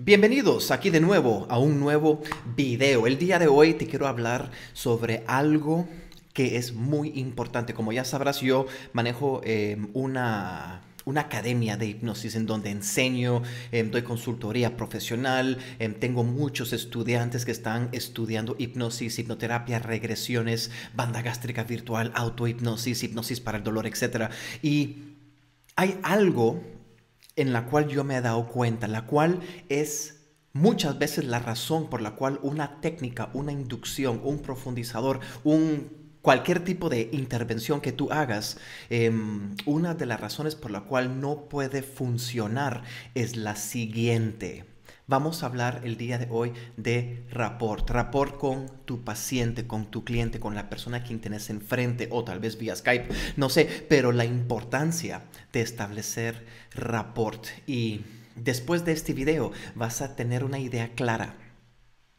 Bienvenidos aquí de nuevo a un nuevo video. El día de hoy te quiero hablar sobre algo que es muy importante. Como ya sabrás, yo manejo em, una una academia de hipnosis en donde enseño, em, doy consultoría profesional, em, tengo muchos estudiantes que están estudiando hipnosis, hipnoterapia, regresiones, banda gástrica virtual, autohipnosis, hipnosis para el dolor, etc. Y hay algo en la cual yo me he dado cuenta, la cual es muchas veces la razón por la cual una técnica, una inducción, un profundizador, un cualquier tipo de intervención que tú hagas, em, una de las razones por la cual no puede funcionar es la siguiente. Vamos a hablar el día de hoy de rapport, rapport con tu paciente, con tu cliente, con la persona que tienes enfrente o tal vez vía Skype, no sé, pero la importancia de establecer rapport y después de este video vas a tener una idea clara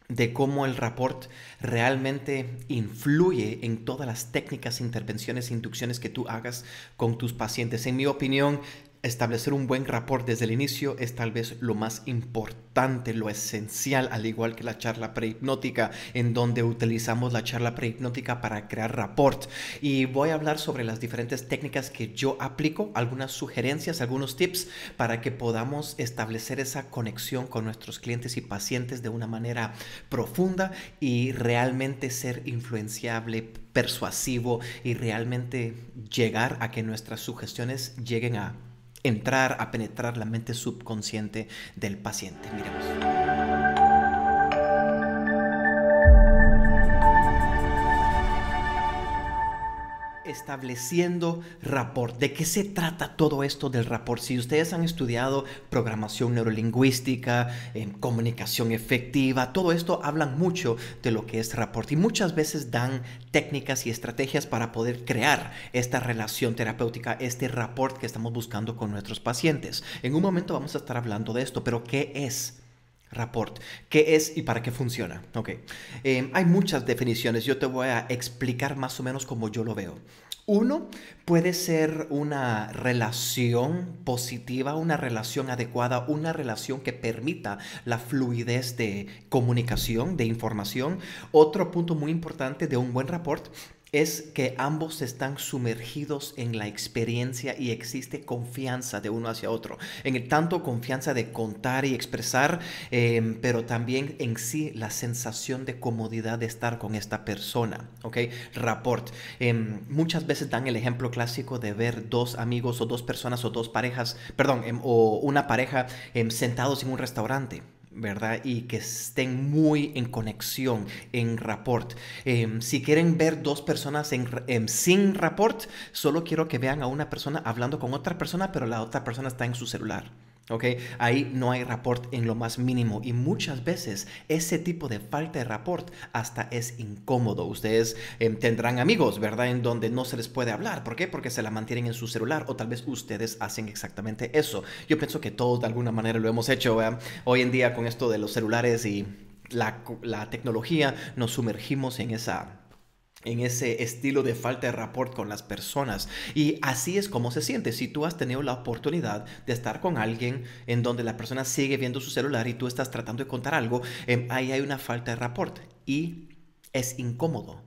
de cómo el rapport realmente influye en todas las técnicas, intervenciones, inducciones que tú hagas con tus pacientes. En mi opinión, establecer un buen rapport desde el inicio es tal vez lo más importante, lo esencial, al igual que la charla prehipnótica, en donde utilizamos la charla prehipnótica para crear rapport. Y voy a hablar sobre las diferentes técnicas que yo aplico, algunas sugerencias, algunos tips para que podamos establecer esa conexión con nuestros clientes y pacientes de una manera profunda y realmente ser influenciable persuasivo y realmente llegar a que nuestras sugestiones lleguen a entrar a penetrar la mente subconsciente del paciente. Miremos. estableciendo rapport. ¿De qué se trata todo esto del rapport? Si ustedes han estudiado programación neurolingüística, em, comunicación efectiva, todo esto hablan mucho de lo que es rapport y muchas veces dan técnicas y estrategias para poder crear esta relación terapéutica, este rapport que estamos buscando con nuestros pacientes. En un momento vamos a estar hablando de esto, pero ¿qué es? Rapport. ¿Qué es y para qué funciona? Em, hay muchas definiciones. Yo te voy a explicar más o menos como yo lo veo. Uno, puede ser una relación positiva, una relación adecuada, una relación que permita la fluidez de comunicación, de información. Otro punto muy importante de un buen rapport es que ambos están sumergidos en la experiencia y existe confianza de uno hacia otro. En el tanto confianza de contar y expresar, em, pero también en sí la sensación de comodidad de estar con esta persona. ¿Ok? Rapport. Em, muchas veces dan el ejemplo clásico de ver dos amigos o dos personas o dos parejas, perdón, em, o una pareja sentados en un restaurante. ¿verdad? Y que estén muy en conexión, en rapport. Em, si quieren ver dos personas en, em, sin rapport, solo quiero que vean a una persona hablando con otra persona, pero la otra persona está en su celular. ¿ok? Ahí no hay rapport en lo más mínimo y muchas veces ese tipo de falta de rapport hasta es incómodo. Ustedes em, tendrán amigos, ¿verdad? En donde no se les puede hablar. ¿Por qué? Porque se la mantienen en su celular o tal vez ustedes hacen exactamente eso. Yo pienso que todos de alguna manera lo hemos hecho hoy en día con esto de los celulares y la, la tecnología nos sumergimos en esa en ese estilo de falta de rapport con las personas. Y así es como se siente. Si tú has tenido la oportunidad de estar con alguien en donde la persona sigue viendo su celular y tú estás tratando de contar algo, em, ahí hay una falta de rapport y es incómodo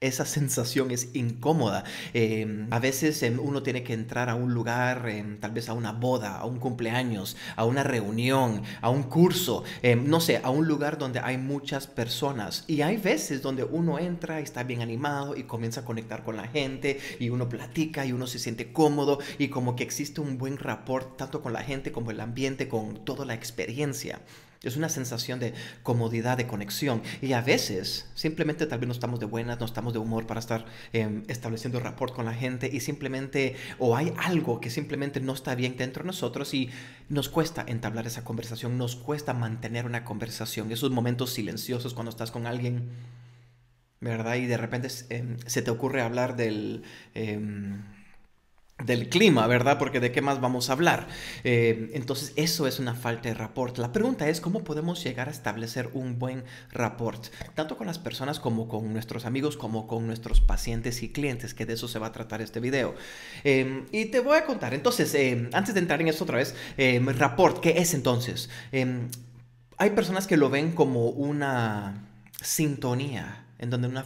esa sensación es incómoda. Em, a veces em, uno tiene que entrar a un lugar, em, tal vez a una boda, a un cumpleaños, a una reunión, a un curso, no sé, a un lugar donde hay muchas personas. Y hay veces donde uno entra y está bien animado y comienza a conectar con la gente y uno platica y uno se siente cómodo y como que existe un buen rapport tanto con la gente como el ambiente, con toda la experiencia. Es una sensación de comodidad, de conexión. Y a veces, simplemente tal vez no estamos de buenas, no estamos de humor para estar estableciendo em, estableciendo rapport con la gente y simplemente, o hay algo que simplemente no está bien dentro de nosotros y nos cuesta entablar esa conversación, nos cuesta mantener una conversación. Esos momentos silenciosos cuando estás con alguien, ¿verdad? Y de repente em, se te ocurre hablar del... Em, del clima, ¿verdad? Porque de qué más vamos a hablar. Eh, entonces, eso es una falta de rapport. La pregunta es cómo podemos llegar a establecer un buen rapport, tanto con las personas como con nuestros amigos, como con nuestros pacientes y clientes, que de eso se va a tratar este video. Em, y te voy a contar, entonces, eh, antes de entrar en eso otra vez, em, rapport, ¿qué es entonces? Em, hay personas que lo ven como una sintonía en donde una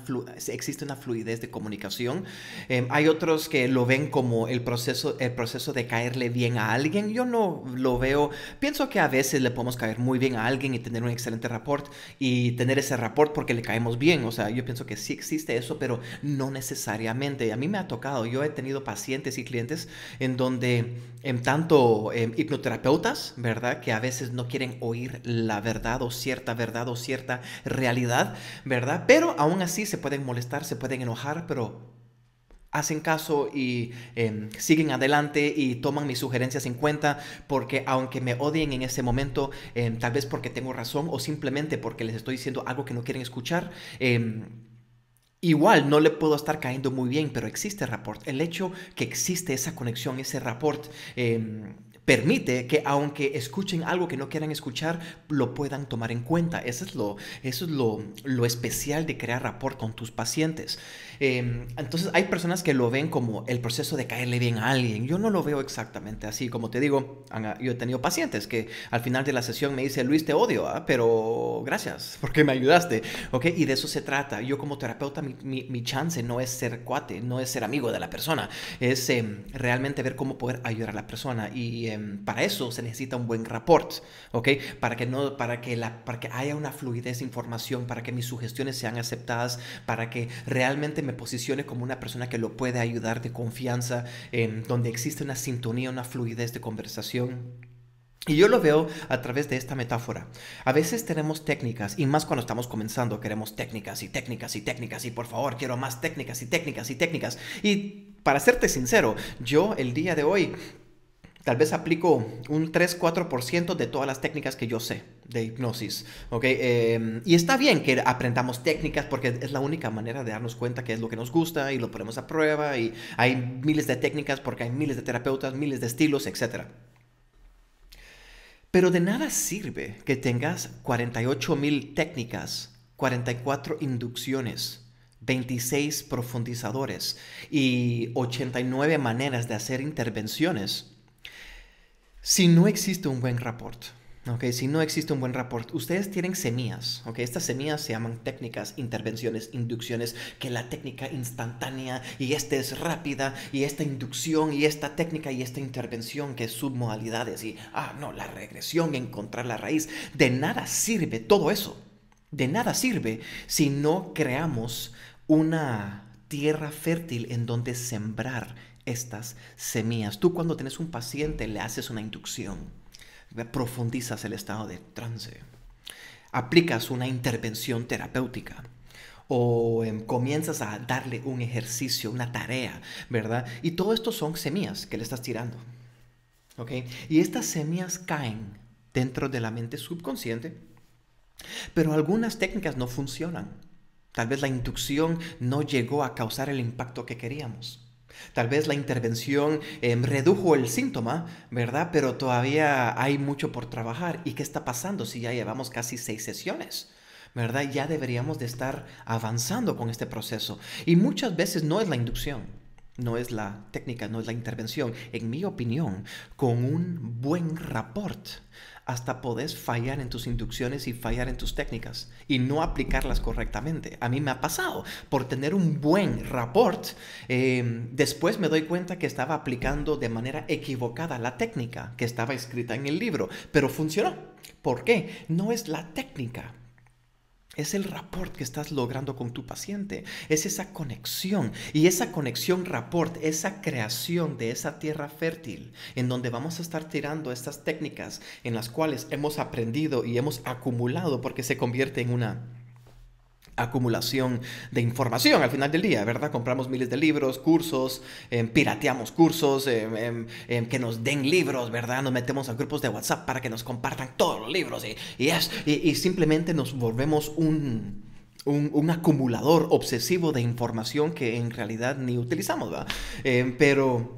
existe una fluidez de comunicación. Em, hay otros que lo ven como el proceso, el proceso de caerle bien a alguien. Yo no lo veo. Pienso que a veces le podemos caer muy bien a alguien y tener un excelente rapport y tener ese rapport porque le caemos bien. O sea, yo pienso que sí existe eso, pero no necesariamente. A mí me ha tocado, yo he tenido pacientes y clientes en donde en em, tanto em, hipnoterapeutas, ¿verdad? Que a veces no quieren oír la verdad o cierta verdad o cierta realidad, ¿verdad? Pero aún así se pueden molestar, se pueden enojar, pero hacen caso y em, siguen adelante y toman mis sugerencias en cuenta porque aunque me odien en ese momento, em, tal vez porque tengo razón o simplemente porque les estoy diciendo algo que no quieren escuchar, em, Igual no le puedo estar cayendo muy bien, pero existe rapport. El hecho que existe esa conexión, ese rapport, permite que aunque escuchen algo que no quieran escuchar, lo puedan tomar en cuenta. Eso es lo, eso es lo, lo especial de crear rapport con tus pacientes. Em, entonces hay personas que lo ven como el proceso de caerle bien a alguien. Yo no lo veo exactamente así. Como te digo, yo he tenido pacientes que al final de la sesión me dice, Luis, te odio, ¿ah? pero gracias porque me ayudaste. okay Y de eso se trata. Yo como terapeuta, mi, mi, chance no es ser cuate, no es ser amigo de la persona, es em, realmente ver cómo poder ayudar a la persona. Y Em, para eso se necesita un buen rapport, ¿ok? Para que, no, para, que la, para que haya una fluidez de información, para que mis sugestiones sean aceptadas, para que realmente me posicione como una persona que lo puede ayudar de confianza, en donde existe una sintonía, una fluidez de conversación. Y yo lo veo a través de esta metáfora. A veces tenemos técnicas, y más cuando estamos comenzando, queremos técnicas y técnicas y técnicas, y por favor, quiero más técnicas y técnicas y técnicas. Y para serte sincero, yo el día de hoy tal vez aplico un 3-4% de todas las técnicas que yo sé de hipnosis, em, y está bien que aprendamos técnicas porque es la única manera de darnos cuenta que es lo que nos gusta y lo ponemos a prueba y hay miles de técnicas porque hay miles de terapeutas, miles de estilos, etc. Pero de nada sirve que tengas 48,000 mil técnicas, 44 inducciones, 26 profundizadores y 89 maneras de hacer intervenciones si no existe un buen rapport, Okay, si no existe un buen rapport, ustedes tienen semillas. Okay? Estas semillas se llaman técnicas, intervenciones, inducciones, que la técnica instantánea y esta es rápida y esta inducción y esta técnica y esta intervención que es submodalidades y, ah, no, la regresión, encontrar la raíz. De nada sirve todo eso. De nada sirve si no creamos una tierra fértil en donde sembrar estas semillas. Tú cuando tienes un paciente le haces una inducción, profundizas el estado de trance, aplicas una intervención terapéutica o em, comienzas a darle un ejercicio, una tarea, ¿verdad? Y todo esto son semillas que le estás tirando. ¿Ok? Y estas semillas caen dentro de la mente subconsciente, pero algunas técnicas no funcionan. Tal vez la inducción no llegó a causar el impacto que queríamos. Tal vez la intervención em, redujo el síntoma, ¿verdad? Pero todavía hay mucho por trabajar. ¿Y qué está pasando si ya llevamos casi seis sesiones? ¿Verdad? Ya deberíamos de estar avanzando con este proceso. Y muchas veces no es la inducción no es la técnica, no es la intervención. En mi opinión, con un buen rapport, hasta podés fallar en tus inducciones y fallar en tus técnicas y no aplicarlas correctamente. A mí me ha pasado por tener un buen rapport. Em, después me doy cuenta que estaba aplicando de manera equivocada la técnica que estaba escrita en el libro, pero funcionó. ¿Por qué? No es la técnica, es el rapport que estás logrando con tu paciente, es esa conexión y esa conexión rapport, esa creación de esa tierra fértil en donde vamos a estar tirando estas técnicas en las cuales hemos aprendido y hemos acumulado porque se convierte en una acumulación de información al final del día, ¿verdad? Compramos miles de libros, cursos, em, pirateamos cursos, em, em, que nos den libros, ¿verdad? Nos metemos a grupos de WhatsApp para que nos compartan todos los libros y, y, simplemente nos volvemos un, un, acumulador obsesivo de información que en realidad ni utilizamos, ¿verdad? pero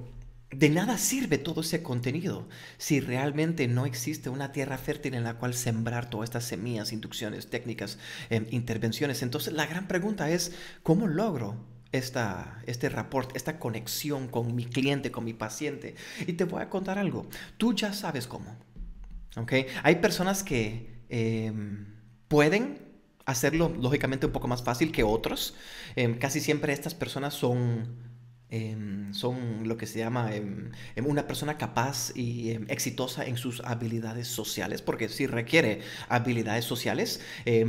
de nada sirve todo ese contenido si realmente no existe una tierra fértil en la cual sembrar todas estas semillas, inducciones, técnicas, em, intervenciones. Entonces la gran pregunta es, ¿cómo logro esta, este rapport, esta conexión con mi cliente, con mi paciente? Y te voy a contar algo, tú ya sabes cómo. ¿okay? Hay personas que em, pueden hacerlo lógicamente un poco más fácil que otros. Em, casi siempre estas personas son Em, son lo que se llama em, em, una persona capaz y exitosa en sus habilidades sociales, porque sí requiere habilidades sociales.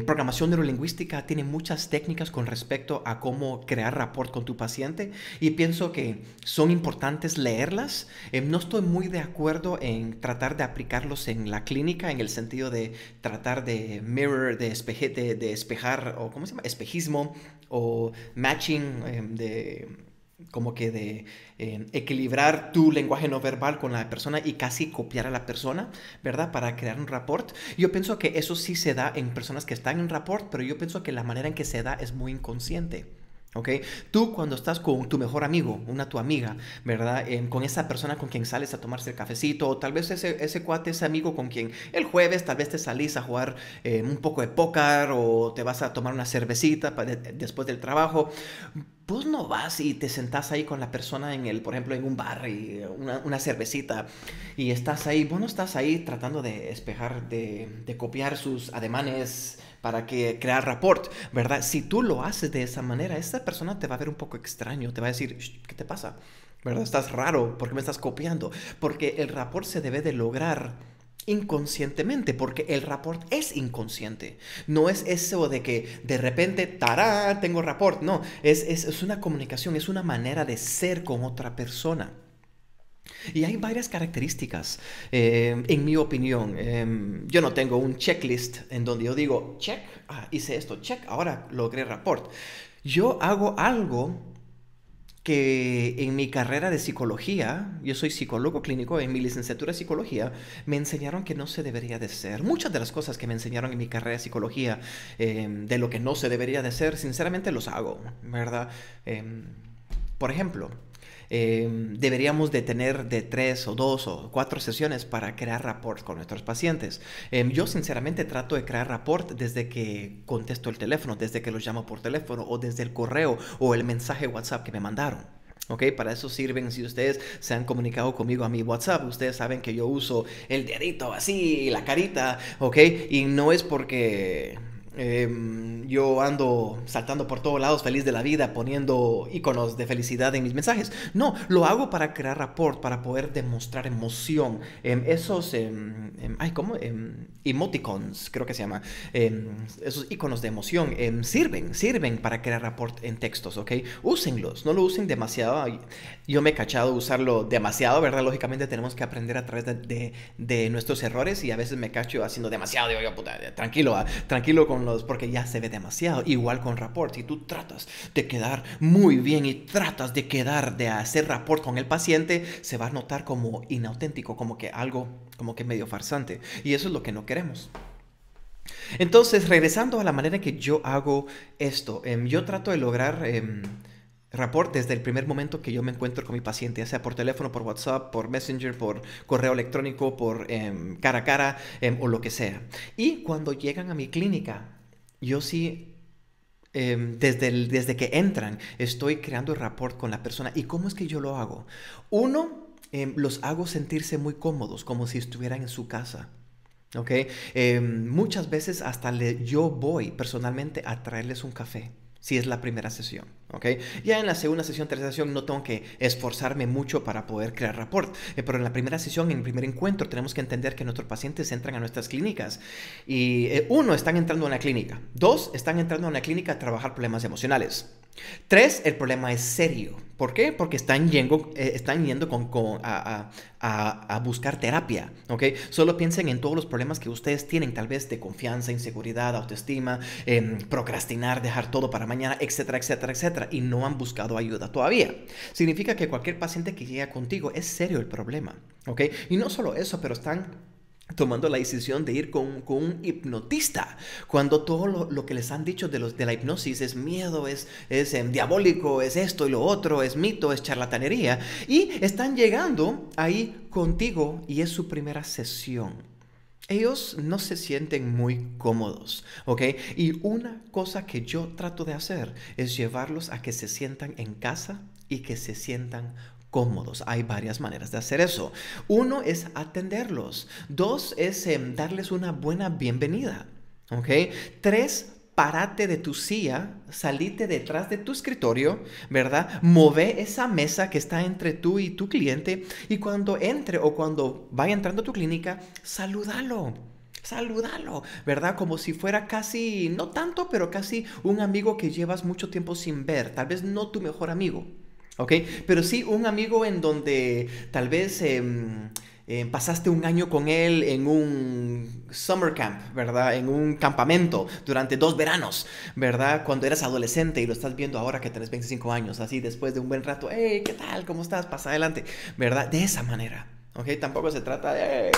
programación neurolingüística tiene muchas técnicas con respecto a cómo crear rapport con tu paciente y pienso que son importantes leerlas. no estoy muy de acuerdo en tratar de aplicarlos en la clínica, en el sentido de tratar de mirror, de, espeje, de, de espejar, o ¿cómo se llama? Espejismo o matching de como que de em, equilibrar tu lenguaje no verbal con la persona y casi copiar a la persona, ¿verdad? Para crear un rapport. Yo pienso que eso sí se da en personas que están en rapport, pero yo pienso que la manera en que se da es muy inconsciente. Tú cuando estás con tu mejor amigo, una tu amiga, ¿verdad? Em, con esa persona con quien sales a tomarse el cafecito, o tal vez ese, ese cuate, ese amigo con quien el jueves tal vez te salís a jugar em, un poco de póker o te vas a tomar una cervecita después del trabajo. Vos no vas y te sentás ahí con la persona en el, por ejemplo, en un bar y eh, una, cervecita y estás ahí. Vos no estás ahí tratando de espejar, de, de copiar sus ademanes, para que crear rapport, ¿verdad? Si tú lo haces de esa manera, esa persona te va a ver un poco extraño, te va a decir, ¿qué te pasa? ¿Verdad? Estás raro, ¿por qué me estás copiando? Porque el rapport se debe de lograr inconscientemente, porque el rapport es inconsciente. No es eso de que de repente, tará, tengo rapport. No, es, es, es, una comunicación, es una manera de ser con otra persona. Y hay varias características, eh, en mi opinión. Em, yo no tengo un checklist en donde yo digo, check, ah, hice esto, check, ahora logré report. Yo hago algo que en mi carrera de psicología, yo soy psicólogo clínico, en mi licenciatura de psicología, me enseñaron que no se debería de ser. Muchas de las cosas que me enseñaron en mi carrera de psicología, em, de lo que no se debería de ser, sinceramente los hago, ¿verdad? Em, por ejemplo, Em, deberíamos de tener de tres o dos o cuatro sesiones para crear rapport con nuestros pacientes. Em, yo sinceramente trato de crear rapport desde que contesto el teléfono, desde que los llamo por teléfono o desde el correo o el mensaje WhatsApp que me mandaron. Okay, para eso sirven si ustedes se han comunicado conmigo a mi WhatsApp. Ustedes saben que yo uso el dedito así, la carita, ¿ok? Y no es porque Em, yo ando saltando por todos lados feliz de la vida, poniendo iconos de felicidad en mis mensajes. No, lo hago para crear rapport, para poder demostrar emoción. Em, esos, em, ay, ¿cómo? emoticons, creo que se llama. esos iconos de emoción sirven, sirven para crear rapport en textos, ¿ok? Úsenlos, no lo usen demasiado. Yo me he cachado usarlo demasiado, ¿verdad? Lógicamente tenemos que aprender a través de, nuestros errores y a veces me cacho haciendo demasiado. Digo, puta, tranquilo, ¿ah? tranquilo con porque ya se ve demasiado. Igual con rapport, si tú tratas de quedar muy bien y tratas de quedar, de hacer rapport con el paciente, se va a notar como inauténtico, como que algo, como que medio farsante. Y eso es lo que no queremos. Entonces, regresando a la manera que yo hago esto, em, yo trato de lograr... Eh, rapport desde el primer momento que yo me encuentro con mi paciente, ya sea por teléfono, por WhatsApp, por Messenger, por correo electrónico, por em, cara a cara o lo que sea. Y cuando llegan a mi clínica, yo sí em, desde, que entran, estoy creando el rapport con la persona. ¿Y cómo es que yo lo hago? Uno, em, los hago sentirse muy cómodos, como si estuvieran en su casa. Em, muchas veces hasta yo voy personalmente a traerles un café si es la primera sesión, ¿ok? Ya en la segunda sesión, tercera sesión, no tengo que esforzarme mucho para poder crear rapport, eh, pero en la primera sesión, en el primer encuentro, tenemos que entender que nuestros pacientes entran a nuestras clínicas y, eh, uno, están entrando a una clínica, dos, están entrando a una clínica a trabajar problemas emocionales, Tres, el problema es serio. ¿Por qué? Porque están yendo, eh, están yendo con, a, buscar terapia, ¿ok? Solo piensen en todos los problemas que ustedes tienen, tal vez de confianza, inseguridad, autoestima, em, procrastinar, dejar todo para mañana, etcétera, etcétera, etcétera, y no han buscado ayuda todavía. Significa que cualquier paciente que llega contigo es serio el problema, ¿ok? Y no solo eso, pero están tomando la decisión de ir con, un hipnotista, cuando todo lo, que les han dicho de, los, de la hipnosis es miedo, es, es em, diabólico, es esto y lo otro, es mito, es charlatanería, y están llegando ahí contigo y es su primera sesión. Ellos no se sienten muy cómodos, ¿ok? Y una cosa que yo trato de hacer es llevarlos a que se sientan en casa y que se sientan hay varias maneras de hacer eso. Uno es atenderlos. Dos es em, darles una buena bienvenida. ¿Ok? Tres, parate de tu silla, salite detrás de tu escritorio, ¿verdad? Move esa mesa que está entre tú y tu cliente y cuando entre o cuando vaya entrando a tu clínica, salúdalo. Salúdalo, ¿verdad? Como si fuera casi, no tanto, pero casi un amigo que llevas mucho tiempo sin ver, tal vez no tu mejor amigo, ¿ok? Pero sí, un amigo en donde tal vez em, em, pasaste un año con él en un summer camp, ¿verdad? En un campamento durante dos veranos, ¿verdad? Cuando eras adolescente y lo estás viendo ahora que tenés 25 años, así después de un buen rato, hey, ¿qué tal? ¿Cómo estás? Pasa adelante, ¿verdad? De esa manera, ¿ok? Tampoco se trata de...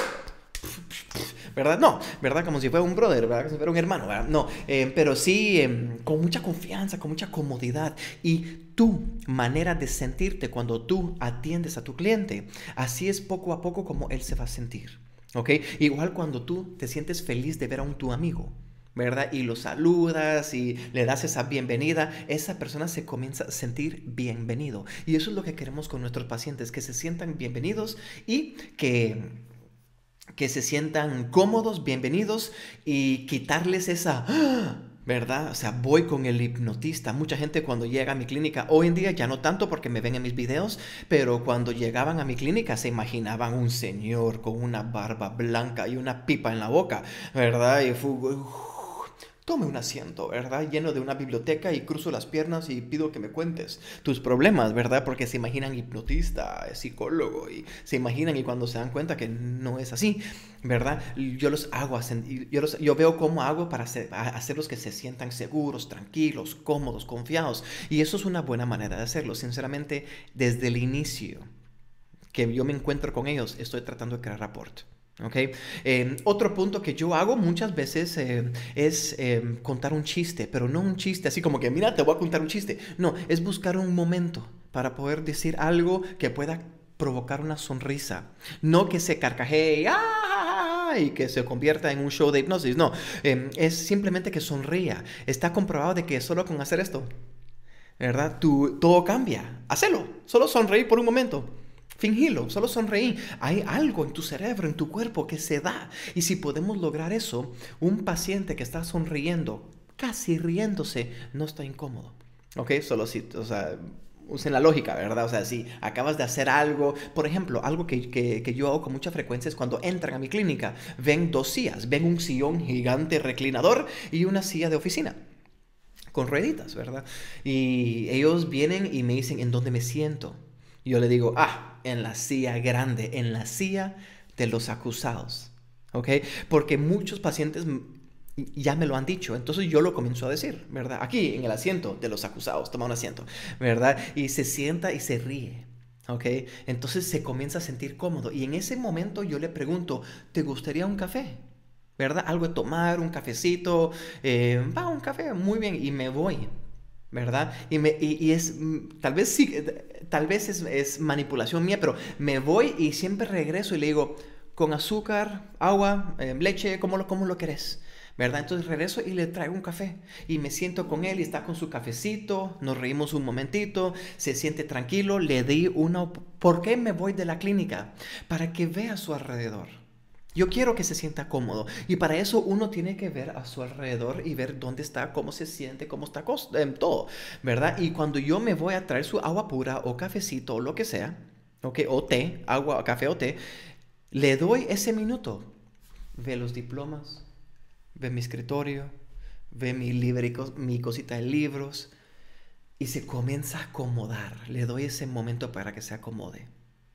¿verdad? No, ¿verdad? Como si fuera un brother, ¿verdad? Como si fuera un hermano, ¿verdad? No, eh, pero sí em, con mucha confianza, con mucha comodidad y tu manera de sentirte cuando tú atiendes a tu cliente, así es poco a poco como él se va a sentir, ¿ok? Igual cuando tú te sientes feliz de ver a un tu amigo, ¿verdad? Y lo saludas y le das esa bienvenida, esa persona se comienza a sentir bienvenido. Y eso es lo que queremos con nuestros pacientes, que se sientan bienvenidos y que que se sientan cómodos, bienvenidos y quitarles esa... ¡ah! ¿Verdad? O sea, voy con el hipnotista. Mucha gente cuando llega a mi clínica, hoy en día ya no tanto porque me ven en mis videos, pero cuando llegaban a mi clínica se imaginaban un señor con una barba blanca y una pipa en la boca, ¿verdad? Y fue, Tome un asiento, ¿verdad? Lleno de una biblioteca y cruzo las piernas y pido que me cuentes tus problemas, ¿verdad? Porque se imaginan hipnotista, psicólogo y se imaginan y cuando se dan cuenta que no es así, ¿verdad? Yo los hago, yo, veo cómo hago para hacerlos que se sientan seguros, tranquilos, cómodos, confiados. Y eso es una buena manera de hacerlo, sinceramente, desde el inicio que yo me encuentro con ellos, estoy tratando de crear rapport. Ok, em, otro punto que yo hago muchas veces em, es em, contar un chiste, pero no un chiste así como que, mira, te voy a contar un chiste. No, es buscar un momento para poder decir algo que pueda provocar una sonrisa. No que se carcajee y ah, que se convierta en un show de hipnosis. No, es simplemente que sonría. Está comprobado de que solo con hacer esto, ¿verdad? Tú, todo cambia. Hacelo. Solo sonreír por un momento. Fingilo, solo sonreí. Hay algo en tu cerebro, en tu cuerpo que se da. Y si podemos lograr eso, un paciente que está sonriendo, casi riéndose, no está incómodo. ¿Ok? Solo si, o sea, usen la lógica, ¿verdad? O sea, si acabas de hacer algo, por ejemplo, algo que, que, yo hago con mucha frecuencia es cuando entran a mi clínica, ven dos sillas, ven un sillón gigante reclinador y una silla de oficina con rueditas, ¿verdad? Y ellos vienen y me dicen en dónde me siento yo le digo, ah, en la silla grande, en la silla de los acusados. ¿Ok? Porque muchos pacientes ya me lo han dicho, entonces yo lo comienzo a decir, ¿verdad? Aquí, en el asiento de los acusados, toma un asiento, ¿verdad? Y se sienta y se ríe. ¿Ok? Entonces se comienza a sentir cómodo. Y en ese momento yo le pregunto, ¿te gustaría un café? ¿Verdad? Algo de tomar, un cafecito. Eh, va, un café, muy bien. Y me voy. ¿verdad? Y, es, mm, tal vez sí, eh, tal vez es, manipulación mía, pero me voy y siempre regreso y le digo, con azúcar, agua, eh, leche, ¿cómo lo, cómo lo querés? ¿Verdad? Entonces regreso y le traigo un café y me siento con él y está con su cafecito, nos reímos un momentito, se siente tranquilo, le di una... ¿Por qué me voy de la clínica? Para que vea su alrededor. Yo quiero que se sienta cómodo. Y para eso uno tiene que ver a su alrededor y ver dónde está, cómo se siente, cómo está em, todo, ¿verdad? Y cuando yo me voy a traer su agua pura o cafecito o lo que sea, ¿ok? O té, agua, café o té, le doy ese minuto. Ve los diplomas, ve mi escritorio, ve mi, mi cosita de libros y se comienza a acomodar. Le doy ese momento para que se acomode.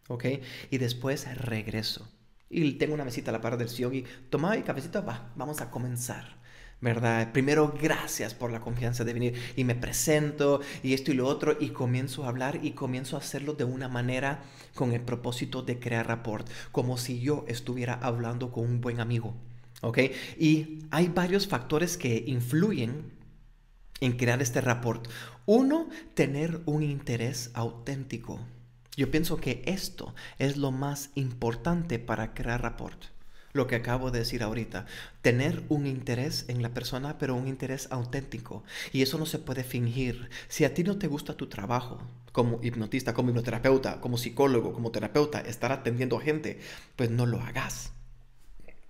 ¿Ok? Y después regreso y tengo una mesita a la par del sillón y toma cafecito, va, vamos a comenzar. ¿Verdad? Primero, gracias por la confianza de venir y me presento y esto y lo otro y comienzo a hablar y comienzo a hacerlo de una manera con el propósito de crear rapport, como si yo estuviera hablando con un buen amigo. ¿Ok? Y hay varios factores que influyen en crear este rapport. Uno, tener un interés auténtico. Yo pienso que esto es lo más importante para crear rapport. Lo que acabo de decir ahorita, tener un interés en la persona, pero un interés auténtico. Y eso no se puede fingir. Si a ti no te gusta tu trabajo como hipnotista, como hipnoterapeuta, como psicólogo, como terapeuta, estar atendiendo a gente, pues no lo hagas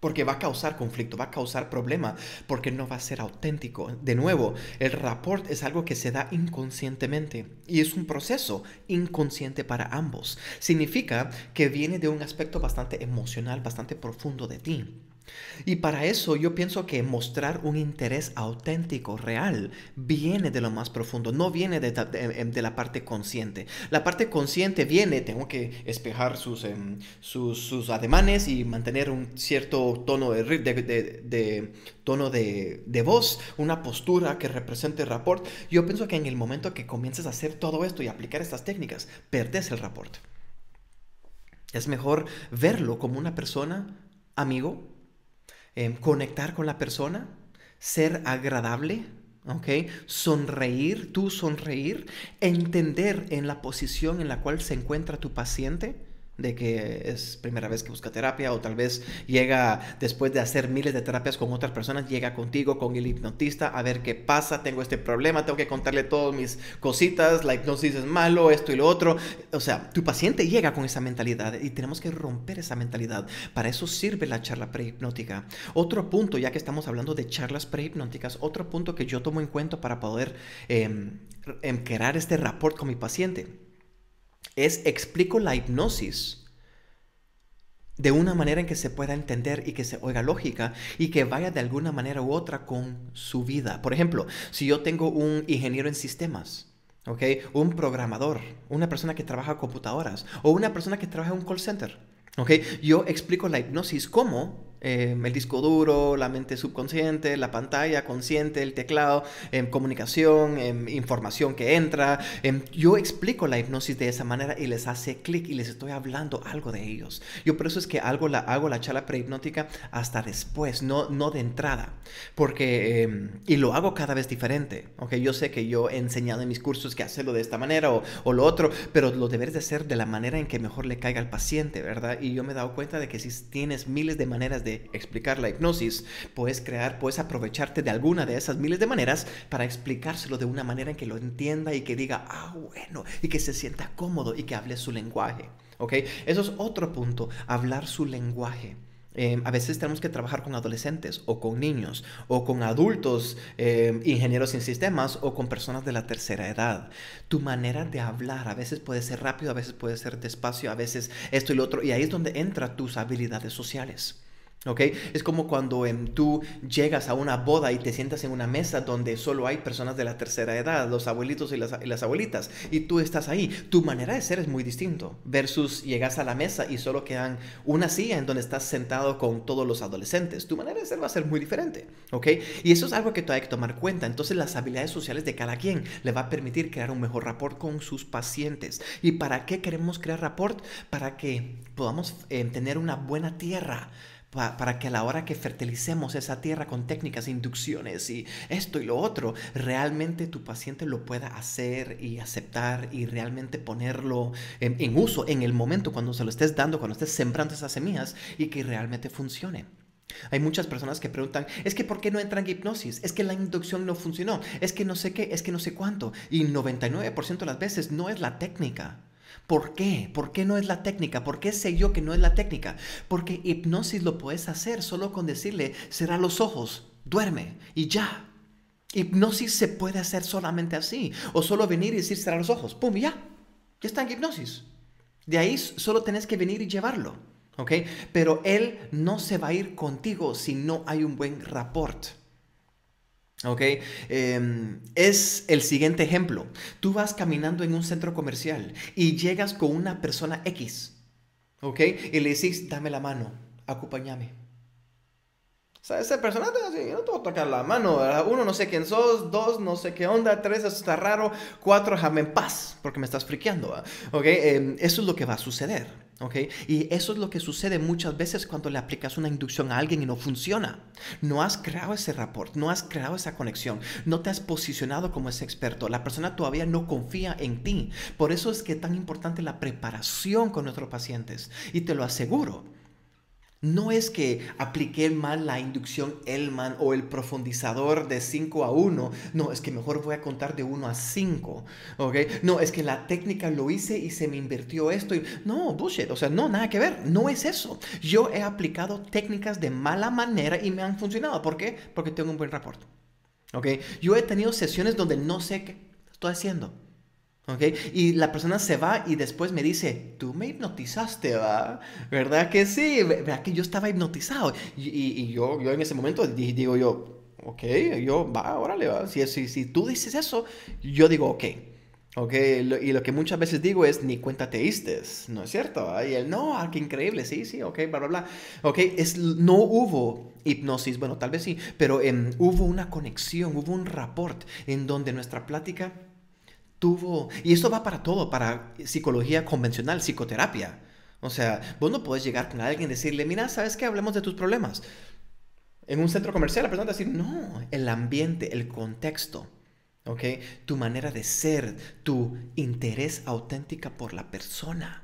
porque va a causar conflicto, va a causar problema, porque no va a ser auténtico. De nuevo, el rapport es algo que se da inconscientemente y es un proceso inconsciente para ambos. Significa que viene de un aspecto bastante emocional, bastante profundo de ti. Y para eso yo pienso que mostrar un interés auténtico, real, viene de lo más profundo, no viene de, em, la parte consciente. La parte consciente viene, tengo que espejar sus, em, ademanes y mantener un cierto tono de, de tono de, voz, una postura que represente el rapport. Yo pienso que en el momento que comiences a hacer todo esto y aplicar estas técnicas, perdes el rapport. Es mejor verlo como una persona, amigo, Em, conectar con la persona, ser agradable, Sonreír, tú sonreír, entender en la posición en la cual se encuentra tu paciente, de que es primera vez que busca terapia o tal vez llega después de hacer miles de terapias con otras personas, llega contigo, con el hipnotista, a ver qué pasa, tengo este problema, tengo que contarle todas mis cositas, la hipnosis es malo, esto y lo otro. O sea, tu paciente llega con esa mentalidad y tenemos que romper esa mentalidad. Para eso sirve la charla prehipnótica. Otro punto, ya que estamos hablando de charlas prehipnóticas, otro punto que yo tomo en cuenta para poder em, em, crear este rapport con mi paciente es explico la hipnosis de una manera en que se pueda entender y que se oiga lógica y que vaya de alguna manera u otra con su vida. Por ejemplo, si yo tengo un ingeniero en sistemas, ¿ok? un programador, una persona que trabaja computadoras o una persona que trabaja en un call center, ¿ok? yo explico la hipnosis como Em, el disco duro, la mente subconsciente, la pantalla consciente, el teclado, en em, comunicación, en em, información que entra. yo explico la hipnosis de esa manera y les hace clic y les estoy hablando algo de ellos. Yo por eso es que algo la, hago la charla prehipnótica hasta después, no, no de entrada, porque y lo hago cada vez diferente. Yo sé que yo he enseñado en mis cursos que hacerlo de esta manera o, o lo otro, pero lo deberes de hacer de la manera en que mejor le caiga al paciente, ¿verdad? Y yo me he dado cuenta de que si tienes miles de maneras de explicar la hipnosis, puedes crear, puedes aprovecharte de alguna de esas miles de maneras para explicárselo de una manera en que lo entienda y que diga, ah, bueno, y que se sienta cómodo y que hable su lenguaje. ¿Ok? Eso es otro punto, hablar su lenguaje. Em, a veces tenemos que trabajar con adolescentes o con niños o con adultos, em, ingenieros sin sistemas o con personas de la tercera edad. Tu manera de hablar a veces puede ser rápido, a veces puede ser despacio, a veces esto y lo otro. Y ahí es donde entran tus habilidades sociales. ¿Ok? Es como cuando em, tú llegas a una boda y te sientas en una mesa donde solo hay personas de la tercera edad, los abuelitos y las, abuelitas, y tú estás ahí. Tu manera de ser es muy distinto versus llegas a la mesa y solo quedan una silla en donde estás sentado con todos los adolescentes. Tu manera de ser va a ser muy diferente. ¿Ok? Y eso es algo que tú hay que tomar cuenta. Entonces las habilidades sociales de cada quien le va a permitir crear un mejor rapport con sus pacientes. ¿Y para qué queremos crear rapport? Para que podamos em, tener una buena tierra para que a la hora que fertilicemos esa tierra con técnicas, inducciones y esto y lo otro, realmente tu paciente lo pueda hacer y aceptar y realmente ponerlo en, uso en el momento cuando se lo estés dando, cuando estés sembrando esas semillas y que realmente funcione. Hay muchas personas que preguntan, es que ¿por qué no entran en hipnosis? Es que la inducción no funcionó, es que no sé qué, es que no sé cuánto. Y 99% de las veces no es la técnica. ¿Por qué? ¿Por qué no es la técnica? ¿Por qué sé yo que no es la técnica? Porque hipnosis lo puedes hacer solo con decirle, será los ojos, duerme y ya. Hipnosis se puede hacer solamente así. O solo venir y decir, cerrar los ojos, pum, y ya. Ya está en hipnosis. De ahí solo tenés que venir y llevarlo. ¿Ok? Pero él no se va a ir contigo si no hay un buen rapport. ¿Ok? Em, es el siguiente ejemplo. Tú vas caminando en un centro comercial y llegas con una persona X. ¿Ok? Y le dices, dame la mano, acompáñame. O sea, esa persona te dice, yo no te voy a tocar la mano. Uno, no sé quién sos. Dos, no sé qué onda. Tres, eso está raro. Cuatro, déjame en paz porque me estás friqueando. Em, eso es lo que va a suceder. Y eso es lo que sucede muchas veces cuando le aplicas una inducción a alguien y no funciona. No has creado ese rapport, no has creado esa conexión, no te has posicionado como ese experto. La persona todavía no confía en ti. Por eso es que es tan importante la preparación con nuestros pacientes. Y te lo aseguro no es que apliqué mal la inducción Elman o el profundizador de 5 a 1. No, es que mejor voy a contar de 1 a 5. No, es que la técnica lo hice y se me invirtió esto. No, bullshit. O sea, no, nada que ver. No es eso. Yo he aplicado técnicas de mala manera y me han funcionado. ¿Por qué? Porque tengo un buen reporte. ¿Ok? Yo he tenido sesiones donde no sé qué estoy haciendo. Y la persona se va y después me dice, tú me hipnotizaste, ¿va? ¿verdad que sí? ¿Verdad que yo estaba hipnotizado? Y, y, yo, yo en ese momento digo yo, ok, yo, va, órale, va. Si, si, si tú dices eso, yo digo, ok. Ok, y lo que muchas veces digo es, ni cuenta te ¿no es cierto? Y él, no, ah, qué increíble, sí, sí, ok, bla, bla, bla. Ok, es, no hubo hipnosis, bueno, tal vez sí, pero em, hubo una conexión, hubo un rapport en donde nuestra plática tuvo, y esto va para todo, para psicología convencional, psicoterapia. O sea, vos no podés llegar con alguien y decirle, mira, ¿sabes qué? Hablemos de tus problemas. En un centro comercial la persona va a decir, no, el ambiente, el contexto, Tu manera de ser, tu interés auténtica por la persona.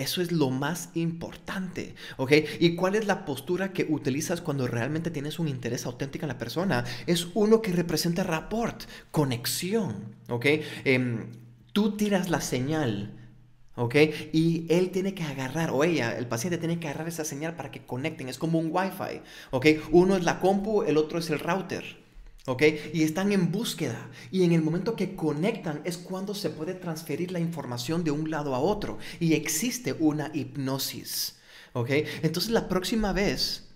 Eso es lo más importante, ¿ok? ¿Y cuál es la postura que utilizas cuando realmente tienes un interés auténtico en la persona? Es uno que representa rapport, conexión, ¿ok? Em, tú tiras la señal. ¿Ok? Y él tiene que agarrar, o ella, el paciente tiene que agarrar esa señal para que conecten. Es como un Wi-Fi. ¿Ok? Uno es la compu, el otro es el router. ¿Ok? Y están en búsqueda. Y en el momento que conectan es cuando se puede transferir la información de un lado a otro. Y existe una hipnosis. ¿Ok? Entonces la próxima vez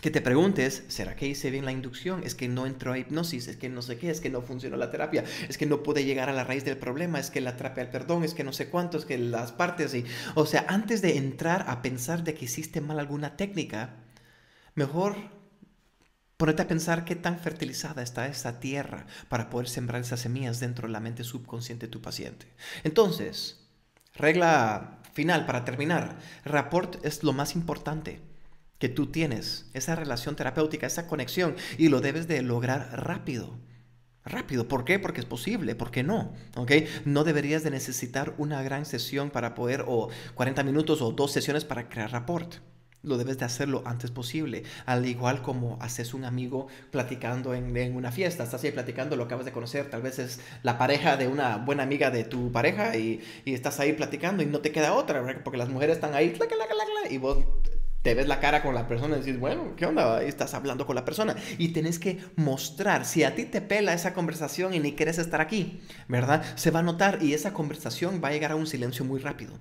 que te preguntes, ¿será que hice bien la inducción? Es que no entró a hipnosis, es que no sé qué, es que no funcionó la terapia, es que no pude llegar a la raíz del problema, es que la terapia al perdón, es que no sé cuánto, es que las partes y... O sea, antes de entrar a pensar de que hiciste mal alguna técnica, mejor Ponete a pensar qué tan fertilizada está esta tierra para poder sembrar esas semillas dentro de la mente subconsciente de tu paciente. Entonces, regla final para terminar. Rapport es lo más importante que tú tienes, esa relación terapéutica, esa conexión, y lo debes de lograr rápido. Rápido, ¿por qué? Porque es posible, ¿por qué no? No deberías de necesitar una gran sesión para poder, o 40 minutos o dos sesiones para crear rapport lo debes de hacerlo antes posible. Al igual como haces un amigo platicando en, una fiesta, estás ahí platicando, lo acabas de conocer, tal vez es la pareja de una buena amiga de tu pareja y, estás ahí platicando y no te queda otra, ¿verdad? porque las mujeres están ahí y vos te ves la cara con la persona y dices, bueno, ¿qué onda? Estás hablando con la persona y tenés que mostrar, si a ti te pela esa conversación y ni quieres estar aquí, ¿verdad? Se va a notar y esa conversación va a llegar a un silencio muy rápido.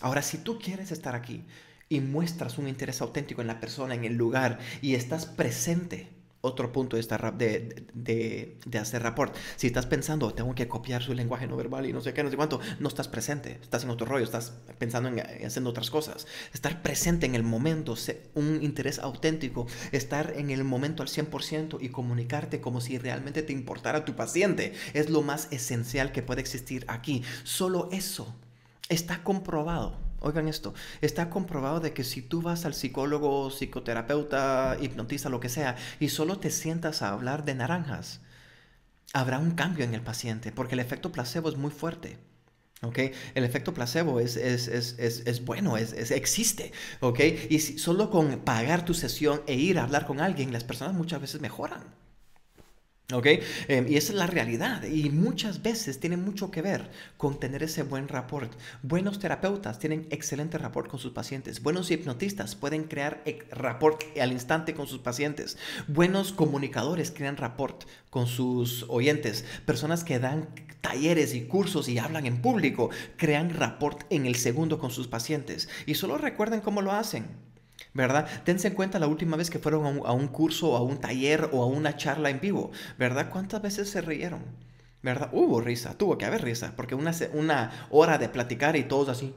Ahora, si tú quieres estar aquí, y muestras un interés auténtico en la persona, en el lugar y estás presente. Otro punto de, esta de, hacer rapport. Si estás pensando, tengo que copiar su lenguaje no verbal y no sé qué, no sé cuánto, no estás presente, estás en otro rollo, estás pensando en haciendo otras cosas. Estar presente en el momento, un interés auténtico, estar en el momento al 100% y comunicarte como si realmente te importara tu paciente, es lo más esencial que puede existir aquí. Solo eso está comprobado Oigan esto, está comprobado de que si tú vas al psicólogo, psicoterapeuta, hipnotista, lo que sea, y solo te sientas a hablar de naranjas, habrá un cambio en el paciente, porque el efecto placebo es muy fuerte. Okay. El efecto placebo es, es, es, es bueno, existe. Y solo con pagar tu sesión e ir a hablar con alguien, las personas muchas veces mejoran. ¿Ok? Em, y esa es la realidad y muchas veces tiene mucho que ver con tener ese buen rapport. Buenos terapeutas tienen excelente rapport con sus pacientes. Buenos hipnotistas pueden crear e, rapport al instante con sus pacientes. Buenos comunicadores crean rapport con sus oyentes. Personas que dan talleres y cursos y hablan en público crean rapport en el segundo con sus pacientes. Y solo recuerden cómo lo hacen ¿verdad? Tense en cuenta la última vez que fueron a un, curso O a un taller o a una charla en vivo, ¿verdad? ¿Cuántas veces se rieron? ¿Verdad? Hubo risa, tuvo que haber risa, porque una, una hora de platicar y todos así.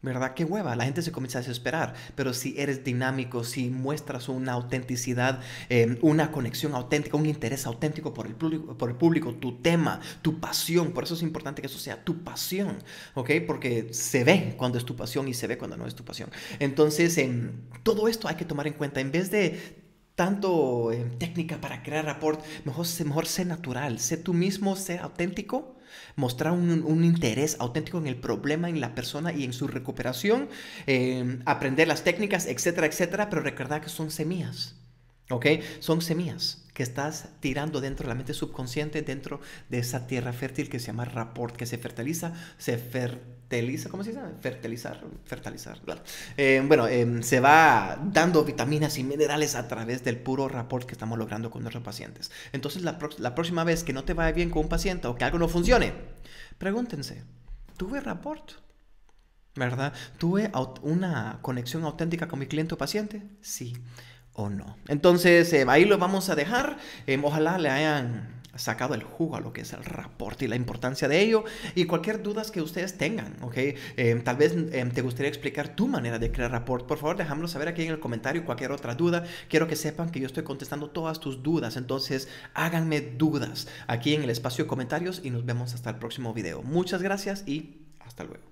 ¿Verdad? Qué hueva, la gente se comienza a desesperar, pero si eres dinámico, si muestras una autenticidad, em, una conexión auténtica, un interés auténtico por el, público, por el público, tu tema, tu pasión, por eso es importante que eso sea tu pasión, ¿ok? Porque se ve cuando es tu pasión y se ve cuando no es tu pasión. Entonces, em, todo esto hay que tomar en cuenta, en vez de tanto em, técnica para crear rapport, mejor, mejor sé natural, sé tú mismo, sé auténtico mostrar un, interés auténtico en el problema, en la persona y en su recuperación, eh, aprender las técnicas, etcétera, etcétera, pero recordar que son semillas. ¿Ok? Son semillas que estás tirando dentro de la mente subconsciente, dentro de esa tierra fértil que se llama rapport, que se fertiliza, se fertiliza, ¿cómo se dice? Fertilizar, fertilizar. Eh, bueno, em, se va dando vitaminas y minerales a través del puro rapport que estamos logrando con nuestros pacientes. Entonces, la, la próxima vez que no te vaya bien con un paciente o que algo no funcione, pregúntense, ¿tuve rapport? ¿Verdad? ¿Tuve una conexión auténtica con mi cliente o paciente? Sí o no. Entonces, eh, ahí lo vamos a dejar. Eh, ojalá le hayan sacado el jugo a lo que es el reporte y la importancia de ello y cualquier dudas que ustedes tengan, ¿ok? Eh, tal vez te gustaría explicar tu manera de crear report, por favor déjamelo saber aquí en el comentario cualquier otra duda, quiero que sepan que yo estoy contestando todas tus dudas, entonces háganme dudas aquí en el espacio de comentarios y nos vemos hasta el próximo video. Muchas gracias y hasta luego.